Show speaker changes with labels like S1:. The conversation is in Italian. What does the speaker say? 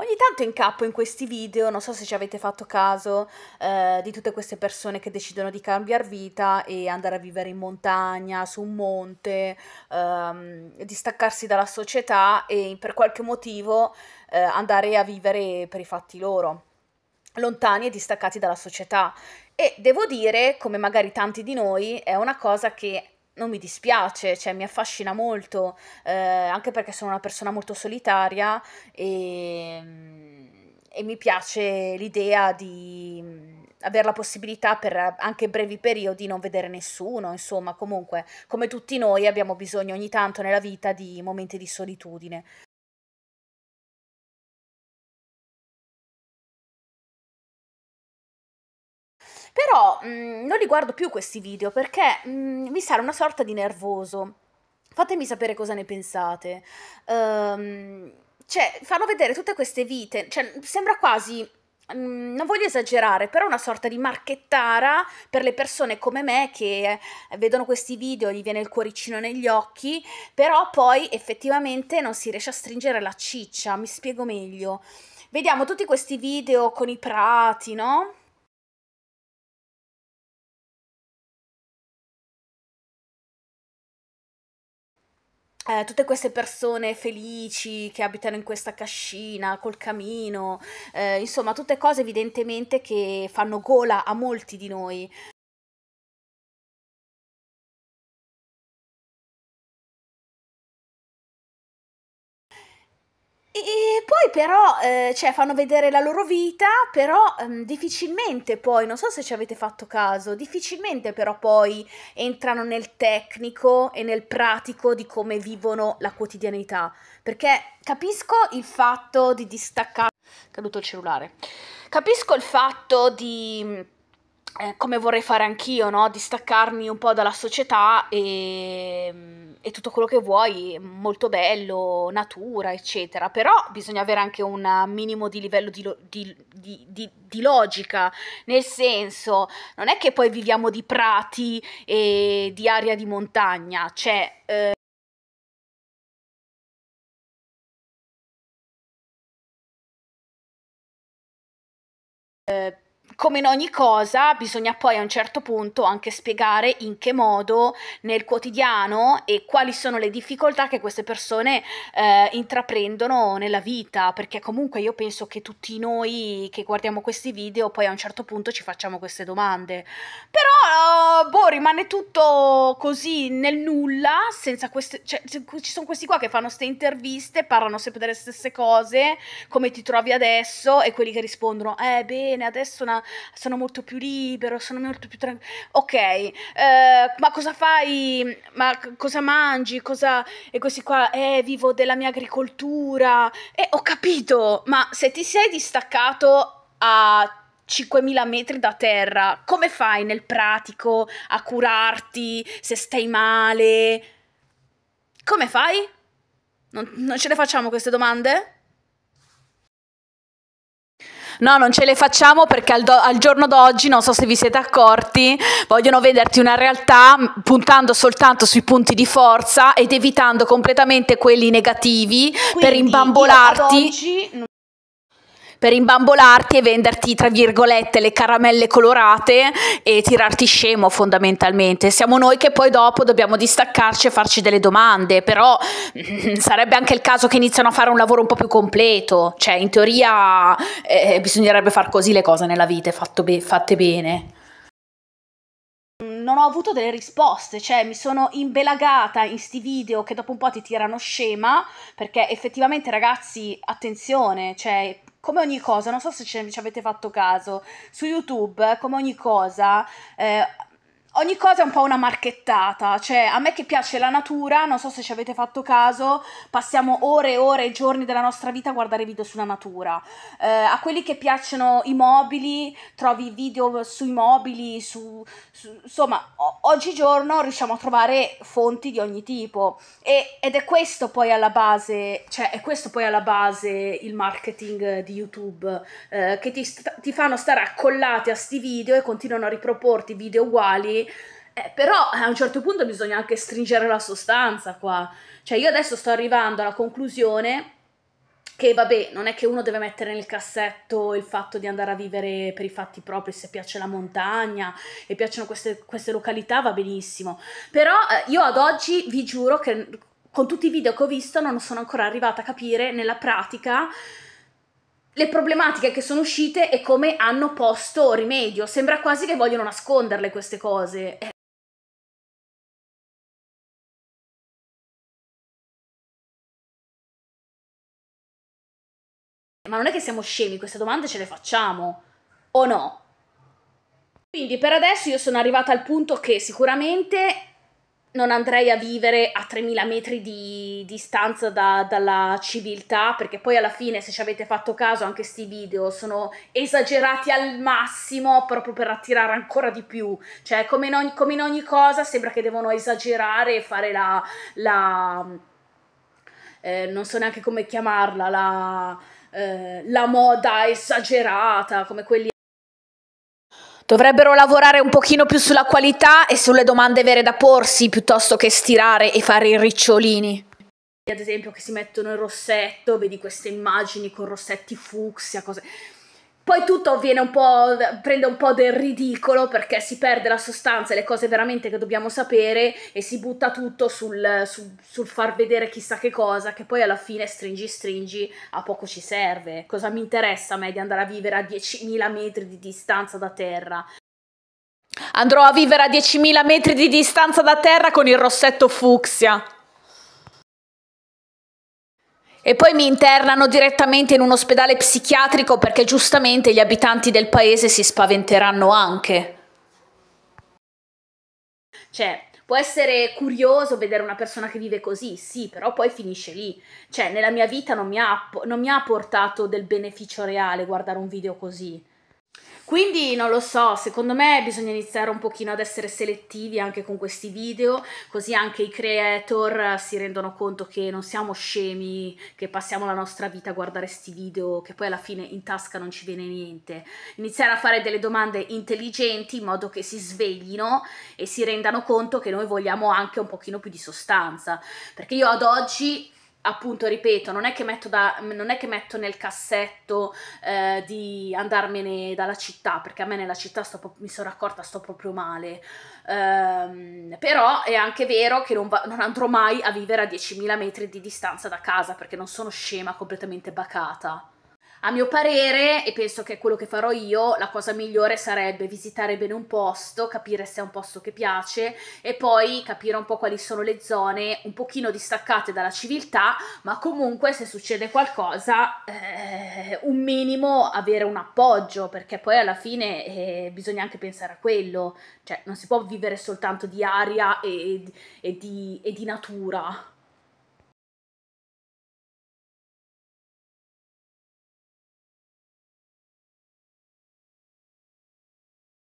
S1: Ogni tanto incappo in questi video, non so se ci avete fatto caso, eh, di tutte queste persone che decidono di cambiare vita e andare a vivere in montagna, su un monte, ehm, distaccarsi dalla società e per qualche motivo eh, andare a vivere per i fatti loro lontani e distaccati dalla società. E devo dire, come magari tanti di noi, è una cosa che non mi dispiace, cioè mi affascina molto, eh, anche perché sono una persona molto solitaria e, mm, e, mi piace l'idea di mm, avere la possibilità per anche brevi periodi di non vedere nessuno, insomma, comunque, come tutti noi abbiamo bisogno ogni tanto nella vita di momenti di solitudine. Però mh, mm, non li guardo più questi video perché mh, mm, mi sale una sorta di nervoso. Fatemi sapere cosa ne pensate. Um, cioè, fanno vedere tutte queste vite, cioè, sembra quasi mm, non voglio esagerare, però una sorta di marchettara per le persone come me che eh, vedono questi video, gli viene il cuoricino negli occhi, però poi effettivamente non si riesce a stringere la ciccia, mi spiego meglio. Vediamo tutti questi video con i prati, no? eh, tutte queste persone felici che abitano in questa cascina col camino, eh, insomma tutte cose evidentemente che fanno gola a molti di noi, Poi però, eh, cioè, fanno vedere la loro vita, però ehm, difficilmente poi, non so se ci avete fatto caso, difficilmente però poi entrano nel tecnico e nel pratico di come vivono la quotidianità. Perché capisco il fatto di distaccare... Caduto il cellulare. Capisco il fatto di eh, come vorrei fare anch'io, no? distaccarmi un po' dalla società e, mm, e, tutto quello che vuoi, molto bello, natura, eccetera, però bisogna avere anche un minimo di livello di, lo- di, di, di, logica, nel senso non è che poi viviamo di prati e di aria di montagna, cioè... Eh, eh, come in ogni cosa, bisogna poi a un certo punto anche spiegare in che modo nel quotidiano e quali sono le difficoltà che queste persone eh, intraprendono nella vita, perché comunque io penso che tutti noi che guardiamo questi video poi a un certo punto ci facciamo queste domande. Però, eh, boh, rimane tutto così nel nulla, senza queste... Cioè, ci sono questi qua che fanno queste interviste, parlano sempre delle stesse cose, come ti trovi adesso, e quelli che rispondono, eh bene, adesso una, sono molto più libero, sono molto più tranquillo. Ok, eh, ma cosa fai? Ma cosa mangi? Cosa... E questi qua, eh, vivo della mia agricoltura. E eh, ho capito, ma se ti sei distaccato a 5.000 metri da terra, come fai nel pratico a curarti se stai male? Come fai? Non, non ce le facciamo queste domande? No, non ce le facciamo perché al, do- al giorno d'oggi, non so se vi siete accorti, vogliono venderti una realtà puntando soltanto sui punti di forza ed evitando completamente quelli negativi Quindi, per imbambolarti per imbambolarti e venderti, tra virgolette, le caramelle colorate e tirarti scemo fondamentalmente. Siamo noi che poi dopo dobbiamo distaccarci e farci delle domande, però mm, sarebbe anche il caso che iniziano a fare un lavoro un po' più completo, cioè in teoria eh, bisognerebbe far così le cose nella vita, be- fatte bene non ho avuto delle risposte, cioè mi sono imbelagata in sti video che dopo un po' ti tirano scema, perché effettivamente ragazzi, attenzione, cioè come ogni cosa, non so se ci avete fatto caso, su YouTube, come ogni cosa, eh, ogni cosa è un po' una marchettata, cioè a me che piace la natura, non so se ci avete fatto caso, passiamo ore e ore e giorni della nostra vita a guardare video sulla natura. Eh, a quelli che piacciono i mobili, trovi video sui mobili, su, su, insomma, o- oggigiorno riusciamo a trovare fonti di ogni tipo e, ed è questo poi alla base, cioè è questo poi alla base il marketing di YouTube eh, che ti, st- ti fanno stare accollati a sti video e continuano a riproporti video uguali eh, però eh, a un certo punto bisogna anche stringere la sostanza qua. Cioè io adesso sto arrivando alla conclusione che vabbè, non è che uno deve mettere nel cassetto il fatto di andare a vivere per i fatti propri, se piace la montagna e piacciono queste, queste località va benissimo. Però eh, io ad oggi vi giuro che con tutti i video che ho visto non sono ancora arrivata a capire nella pratica le problematiche che sono uscite e come hanno posto rimedio. Sembra quasi che vogliono nasconderle queste cose. Ma non è che siamo scemi, queste domande ce le facciamo, o no? Quindi per adesso io sono arrivata al punto che sicuramente non andrei a vivere a 3000 metri di distanza da, dalla civiltà, perché poi alla fine, se ci avete fatto caso, anche questi video sono esagerati al massimo proprio per attirare ancora di più. Cioè, come in ogni, come in ogni cosa, sembra che devono esagerare e fare la... la eh, non so neanche come chiamarla, la, eh, la moda esagerata, come quelli... Dovrebbero lavorare un pochino più sulla qualità e sulle domande vere da porsi piuttosto che stirare e fare i ricciolini. Ad esempio che si mettono il rossetto, vedi queste immagini con rossetti fucsia, cose... Poi tutto viene un po', prende un po' del ridicolo perché si perde la sostanza e le cose veramente che dobbiamo sapere e si butta tutto sul, sul, sul, far vedere chissà che cosa che poi alla fine stringi stringi a poco ci serve. Cosa mi interessa a me di andare a vivere a 10.000 metri di distanza da terra? Andrò a vivere a 10.000 metri di distanza da terra con il rossetto fucsia. E poi mi internano direttamente in un ospedale psichiatrico perché giustamente gli abitanti del paese si spaventeranno anche. Cioè, può essere curioso vedere una persona che vive così, sì, però poi finisce lì. Cioè, nella mia vita non mi ha, non mi ha portato del beneficio reale guardare un video così. Quindi non lo so, secondo me bisogna iniziare un pochino ad essere selettivi anche con questi video, così anche i creator si rendono conto che non siamo scemi, che passiamo la nostra vita a guardare questi video, che poi alla fine in tasca non ci viene niente. Iniziare a fare delle domande intelligenti in modo che si sveglino e si rendano conto che noi vogliamo anche un pochino più di sostanza, perché io ad oggi appunto ripeto non è che metto, da, è che metto nel cassetto eh, di andarmene dalla città perché a me nella città sto, mi sono accorta sto proprio male ehm, però è anche vero che non, va, non, andrò mai a vivere a 10.000 metri di distanza da casa perché non sono scema completamente bacata a mio parere, e penso che è quello che farò io, la cosa migliore sarebbe visitare bene un posto, capire se è un posto che piace e poi capire un po' quali sono le zone un pochino distaccate dalla civiltà, ma comunque se succede qualcosa, eh, un minimo avere un appoggio, perché poi alla fine eh, bisogna anche pensare a quello, cioè non si può vivere soltanto di aria e, e, di, e di natura.